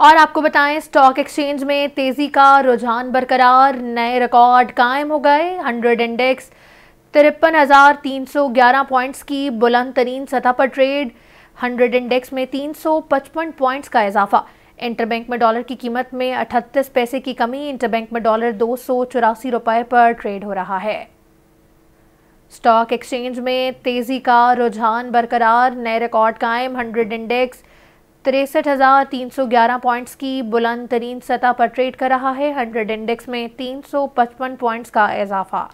और आपको बताएं स्टॉक एक्सचेंज में तेज़ी का रुझान बरकरार नए रिकॉर्ड कायम हो गए हंड्रेड इंडेक्स तिरपन हज़ार तीन सौ ग्यारह पॉइंट्स की बुलंद तरीन सतह पर ट्रेड हंड्रेड इंडेक्स में तीन सौ पचपन पॉइंट्स का इजाफा इंटरबैंक में डॉलर की कीमत में अठतीस पैसे की कमी इंटरबैंक में डॉलर दो सौ चौरासी रुपये पर ट्रेड हो रहा है स्टॉक एक्सचेंज में तेज़ी का रुझान बरकरार नए रिकॉर्ड कायम हंड्रेड इंडेक्स तिरसठ हज़ार तीन सौ ग्यारह पॉइंट्स की बुलंद तरीन सतह पर ट्रेड कर रहा है हंड्रेड इंडेक्स में तीन सौ पचपन पॉइंट्स का इजाफा